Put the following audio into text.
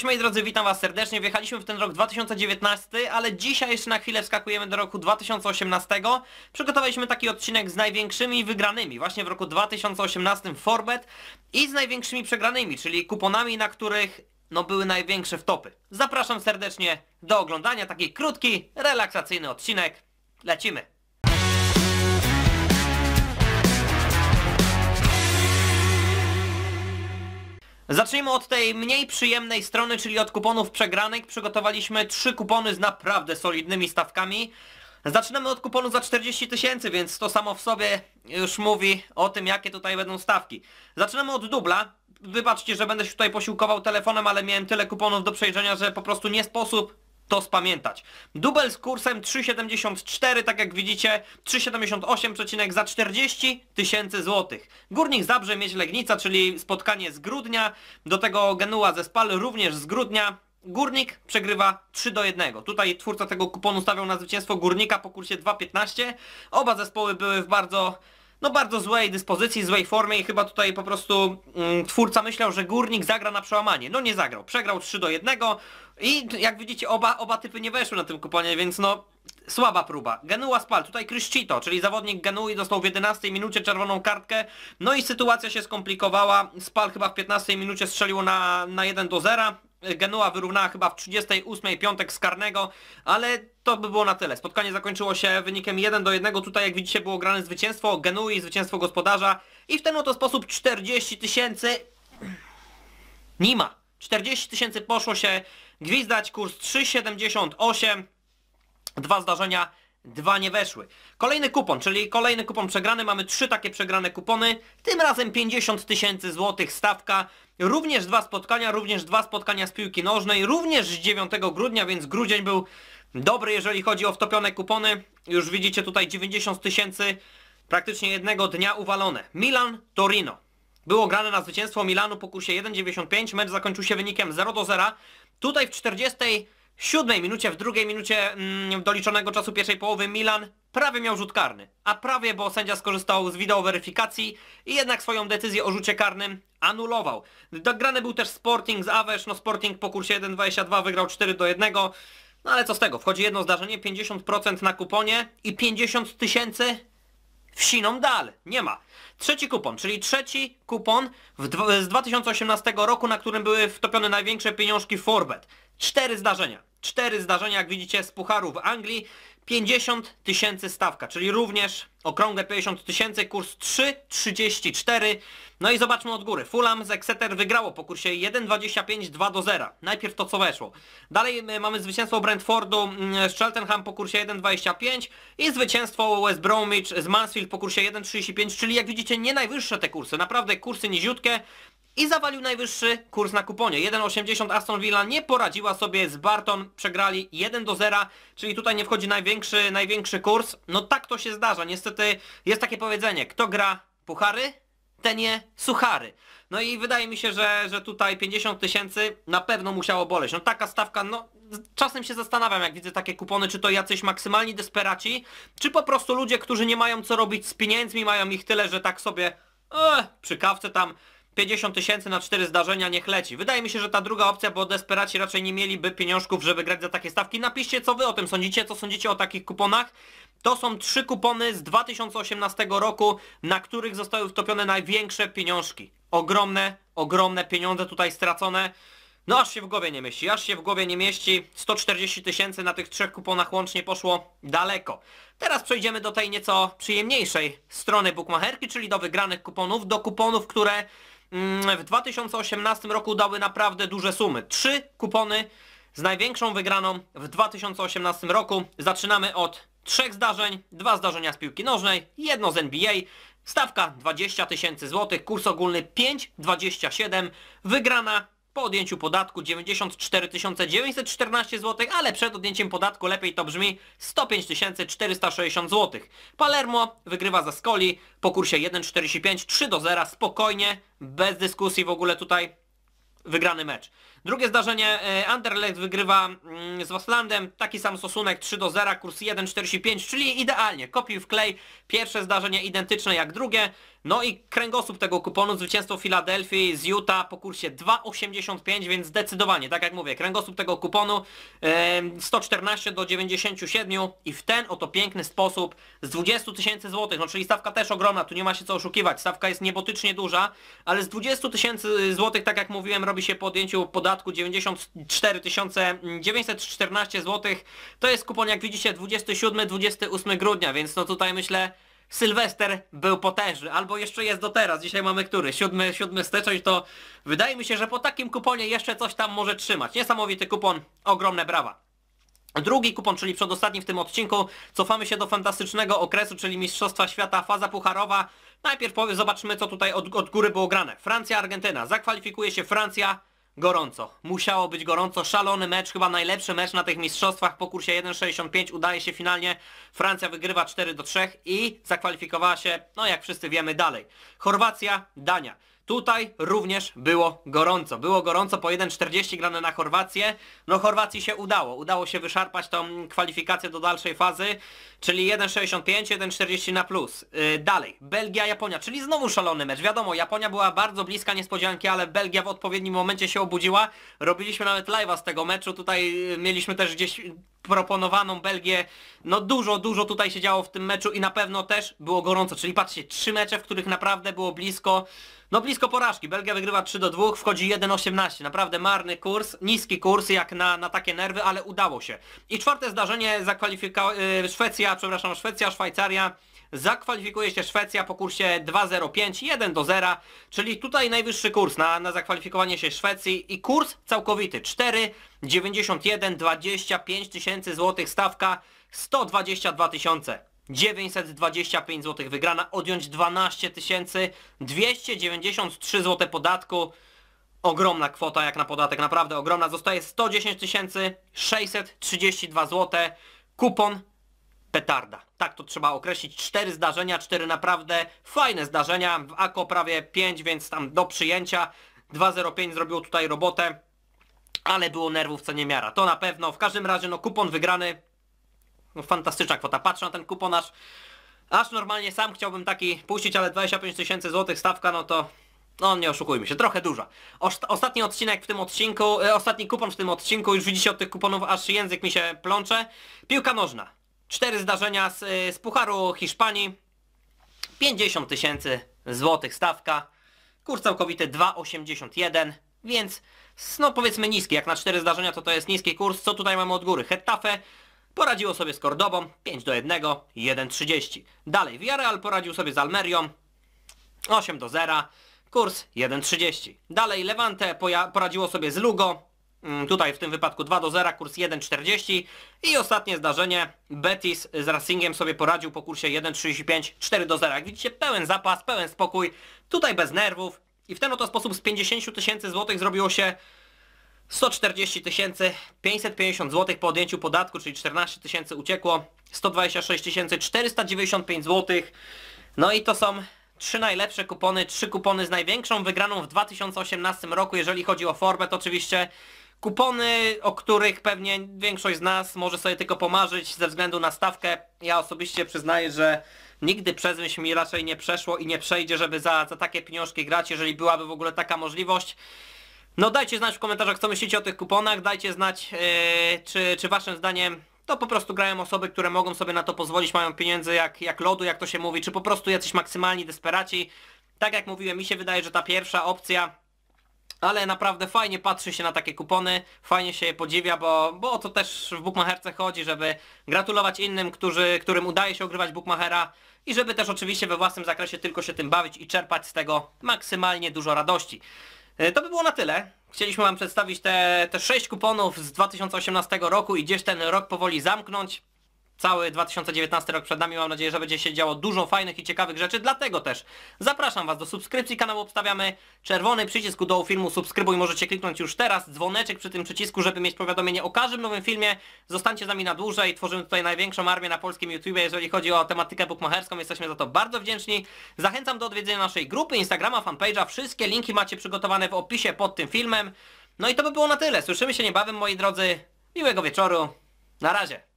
Cześć moi drodzy, witam was serdecznie. Wjechaliśmy w ten rok 2019, ale dzisiaj jeszcze na chwilę wskakujemy do roku 2018. Przygotowaliśmy taki odcinek z największymi wygranymi właśnie w roku 2018 Forbet i z największymi przegranymi, czyli kuponami, na których no były największe wtopy. Zapraszam serdecznie do oglądania, taki krótki, relaksacyjny odcinek. Lecimy! Zacznijmy od tej mniej przyjemnej strony, czyli od kuponów przegranych. Przygotowaliśmy trzy kupony z naprawdę solidnymi stawkami. Zaczynamy od kuponu za 40 tysięcy, więc to samo w sobie już mówi o tym, jakie tutaj będą stawki. Zaczynamy od dubla. Wybaczcie, że będę się tutaj posiłkował telefonem, ale miałem tyle kuponów do przejrzenia, że po prostu nie sposób to spamiętać. Dubel z kursem 3,74, tak jak widzicie, 3,78 za 40 tysięcy złotych. Górnik Zabrze, Mieć Legnica, czyli spotkanie z grudnia, do tego Genua Zespal również z grudnia. Górnik przegrywa 3 do 1. Tutaj twórca tego kuponu stawiał na zwycięstwo Górnika po kursie 2,15. Oba zespoły były w bardzo no bardzo złej dyspozycji, złej formie i chyba tutaj po prostu mm, twórca myślał, że Górnik zagra na przełamanie. No nie zagrał, przegrał 3 do 1 i jak widzicie oba, oba typy nie weszły na tym kuponie, więc no słaba próba. Genua Spal, tutaj Criscito, czyli zawodnik Genui dostał w 11 minucie czerwoną kartkę, no i sytuacja się skomplikowała, Spal chyba w 15 minucie strzeliło na, na 1 do 0, Genua wyrównała chyba w 38 piątek z karnego, ale to by było na tyle. Spotkanie zakończyło się wynikiem 1 do 1. Tutaj jak widzicie było grane zwycięstwo Genui, zwycięstwo gospodarza i w ten oto sposób 40 tysięcy... Nie ma. 40 tysięcy poszło się gwizdać, kurs 3,78. Dwa zdarzenia Dwa nie weszły. Kolejny kupon, czyli kolejny kupon przegrany. Mamy trzy takie przegrane kupony. Tym razem 50 tysięcy złotych stawka. Również dwa spotkania, również dwa spotkania z piłki nożnej. Również z 9 grudnia, więc grudzień był dobry, jeżeli chodzi o wtopione kupony. Już widzicie tutaj 90 tysięcy praktycznie jednego dnia uwalone. Milan, Torino. Było grane na zwycięstwo Milanu po kursie 1,95. Mecz zakończył się wynikiem 0 do 0. Tutaj w 40 siódmej minucie, w drugiej minucie mm, doliczonego czasu pierwszej połowy Milan prawie miał rzut karny. A prawie, bo sędzia skorzystał z wideo weryfikacji i jednak swoją decyzję o rzucie karnym anulował. Dograny był też Sporting z Awesz, no Sporting po kursie 1.22 wygrał 4 do 1. No ale co z tego, wchodzi jedno zdarzenie, 50% na kuponie i 50 tysięcy wsiną dal. Nie ma. Trzeci kupon, czyli trzeci kupon z 2018 roku, na którym były wtopione największe pieniążki Forbet. Cztery zdarzenia. Cztery zdarzenia, jak widzicie, z w Anglii. 50 tysięcy stawka, czyli również okrągłe 50 tysięcy, kurs 3,34. No i zobaczmy od góry. Fulham z Exeter wygrało po kursie 1,25, 2 do 0. Najpierw to co weszło. Dalej y, mamy zwycięstwo Brentfordu mm, z Cheltenham po kursie 1,25 i zwycięstwo West Bromwich z Mansfield po kursie 1,35, czyli jak widzicie nie najwyższe te kursy, naprawdę kursy niziutkie. I zawalił najwyższy kurs na kuponie. 1,80 Aston Villa nie poradziła sobie z Barton, przegrali 1 do 0, czyli tutaj nie wchodzi największy największy, największy kurs. No tak to się zdarza. Niestety jest takie powiedzenie, kto gra puchary, ten nie suchary. No i wydaje mi się, że, że tutaj 50 tysięcy na pewno musiało boleć. No taka stawka, no czasem się zastanawiam, jak widzę takie kupony, czy to jacyś maksymalni desperaci, czy po prostu ludzie, którzy nie mają co robić z pieniędzmi, mają ich tyle, że tak sobie e, przy kawce tam 50 tysięcy na 4 zdarzenia, niech leci. Wydaje mi się, że ta druga opcja, bo desperaci raczej nie mieliby pieniążków, żeby grać za takie stawki. Napiszcie co wy o tym sądzicie, co sądzicie o takich kuponach. To są trzy kupony z 2018 roku, na których zostały wtopione największe pieniążki. Ogromne, ogromne pieniądze tutaj stracone. No aż się w głowie nie mieści, aż się w głowie nie mieści. 140 tysięcy na tych trzech kuponach łącznie poszło daleko. Teraz przejdziemy do tej nieco przyjemniejszej strony bookmacherki, czyli do wygranych kuponów, do kuponów, które Mm, w 2018 roku dały naprawdę duże sumy. Trzy kupony z największą wygraną w 2018 roku. Zaczynamy od trzech zdarzeń, dwa zdarzenia z piłki nożnej, jedno z NBA, stawka 20 tysięcy złotych, kurs ogólny 5,27, wygrana po odjęciu podatku 94 914 zł, ale przed odjęciem podatku lepiej to brzmi 105 460 zł. Palermo wygrywa za Skoli po kursie 1,45 3 do 0 spokojnie, bez dyskusji w ogóle tutaj wygrany mecz. Drugie zdarzenie, e, Anderlecht wygrywa mm, z Waslandem, taki sam stosunek 3 do 0, kurs 1,45, czyli idealnie, kopiuj w klej, pierwsze zdarzenie identyczne jak drugie, no i kręgosłup tego kuponu, zwycięstwo Filadelfii z Utah po kursie 2,85, więc zdecydowanie, tak jak mówię, kręgosłup tego kuponu 114 e, do 97 i w ten oto piękny sposób z 20 tysięcy złotych, no czyli stawka też ogromna, tu nie ma się co oszukiwać, stawka jest niebotycznie duża, ale z 20 tysięcy złotych, tak jak mówiłem, robi się podjęciu podatku, dodatku 94 914 zł. To jest kupon jak widzicie 27-28 grudnia, więc no tutaj myślę Sylwester był potężny, albo jeszcze jest do teraz, dzisiaj mamy który? 7, 7 styczeń, to wydaje mi się, że po takim kuponie jeszcze coś tam może trzymać. Niesamowity kupon, ogromne brawa. Drugi kupon, czyli przedostatni w tym odcinku, cofamy się do fantastycznego okresu, czyli Mistrzostwa Świata, faza pucharowa. Najpierw zobaczmy, co tutaj od, od góry było grane. Francja, Argentyna. Zakwalifikuje się Francja, Gorąco. Musiało być gorąco. Szalony mecz, chyba najlepszy mecz na tych mistrzostwach po kursie 1.65. Udaje się finalnie. Francja wygrywa 4 do 3 i zakwalifikowała się, no jak wszyscy wiemy, dalej. Chorwacja, Dania. Tutaj również było gorąco. Było gorąco po 1.40 grane na Chorwację. No Chorwacji się udało. Udało się wyszarpać tą kwalifikację do dalszej fazy czyli 1,65, 1,40 na plus. Yy, dalej, Belgia, Japonia, czyli znowu szalony mecz. Wiadomo, Japonia była bardzo bliska niespodzianki, ale Belgia w odpowiednim momencie się obudziła. Robiliśmy nawet live'a z tego meczu, tutaj y, mieliśmy też gdzieś proponowaną Belgię. No dużo, dużo tutaj się działo w tym meczu i na pewno też było gorąco. Czyli patrzcie, trzy mecze, w których naprawdę było blisko, no blisko porażki. Belgia wygrywa 3 do 2, wchodzi 1,18. Naprawdę marny kurs, niski kurs jak na, na takie nerwy, ale udało się. I czwarte zdarzenie zakwalifikowało y, Szwecja Szwecja, przepraszam, Szwecja, Szwajcaria. Zakwalifikuje się Szwecja po kursie 2.05, 1 do 0, czyli tutaj najwyższy kurs na, na zakwalifikowanie się Szwecji i kurs całkowity 4.91, 25 tysięcy złotych, stawka 122 tysiące. 925 zł wygrana, odjąć 12 tysięcy, 293 zł podatku. Ogromna kwota jak na podatek, naprawdę ogromna. Zostaje 110 632 zł. Kupon petarda. Tak to trzeba określić. Cztery zdarzenia, cztery naprawdę fajne zdarzenia. W AKO prawie 5, więc tam do przyjęcia. 2.05 zrobiło tutaj robotę, ale było nerwów co niemiara. To na pewno. W każdym razie no kupon wygrany. No, fantastyczna kwota. Patrzę na ten kupon aż, aż normalnie sam chciałbym taki puścić, ale 25 tysięcy złotych stawka no to no nie oszukujmy się, trochę duża. ostatni odcinek w tym odcinku, e, ostatni kupon w tym odcinku, już widzicie od tych kuponów aż język mi się plącze. Piłka nożna. 4 zdarzenia z, y, z Pucharu Hiszpanii. 50 tysięcy złotych stawka. Kurs całkowity 2,81, więc no powiedzmy niski. Jak na 4 zdarzenia to to jest niski kurs. Co tutaj mamy od góry? Hetafe poradziło sobie z Kordobą 5 do 1, 1,30. Dalej Villarreal poradził sobie z Almerią 8 do 0, kurs 1,30. Dalej Levante poradziło sobie z Lugo Mm, tutaj w tym wypadku 2 do 0, kurs 1,40 i ostatnie zdarzenie Betis z Racingiem sobie poradził po kursie 1,35, 4 do 0. Jak widzicie pełen zapas, pełen spokój, tutaj bez nerwów i w ten oto sposób z 50 tysięcy złotych zrobiło się 140 tysięcy, 550 zł po odjęciu podatku, czyli 14 tysięcy uciekło, 126 tysięcy, 495 zł. No i to są trzy najlepsze kupony, trzy kupony z największą wygraną w 2018 roku, jeżeli chodzi o formę, oczywiście Kupony, o których pewnie większość z nas może sobie tylko pomarzyć ze względu na stawkę. Ja osobiście przyznaję, że nigdy przez myśl mi raczej nie przeszło i nie przejdzie, żeby za, za takie pieniążki grać, jeżeli byłaby w ogóle taka możliwość. No dajcie znać w komentarzach, co myślicie o tych kuponach, dajcie znać, yy, czy, czy waszym zdaniem to po prostu grają osoby, które mogą sobie na to pozwolić, mają pieniędzy jak, jak lodu, jak to się mówi, czy po prostu jacyś maksymalni desperaci. Tak jak mówiłem, mi się wydaje, że ta pierwsza opcja ale naprawdę fajnie patrzy się na takie kupony, fajnie się je podziwia, bo, bo o to też w Bookmacherce chodzi, żeby gratulować innym, którzy, którym udaje się ogrywać Bookmachera i żeby też oczywiście we własnym zakresie tylko się tym bawić i czerpać z tego maksymalnie dużo radości. E, to by było na tyle. Chcieliśmy Wam przedstawić te, te 6 kuponów z 2018 roku i gdzieś ten rok powoli zamknąć cały 2019 rok przed nami. Mam nadzieję, że będzie się działo dużo fajnych i ciekawych rzeczy. Dlatego też zapraszam Was do subskrypcji kanału. Obstawiamy czerwony przycisk u dołu filmu subskrybuj. Możecie kliknąć już teraz dzwoneczek przy tym przycisku, żeby mieć powiadomienie o każdym nowym filmie. Zostańcie z nami na dłużej. Tworzymy tutaj największą armię na polskim YouTubie, jeżeli chodzi o tematykę bukmacherską, Jesteśmy za to bardzo wdzięczni. Zachęcam do odwiedzenia naszej grupy Instagrama, fanpage'a. Wszystkie linki macie przygotowane w opisie pod tym filmem. No i to by było na tyle. Słyszymy się niebawem, moi drodzy. Miłego wieczoru. Na razie.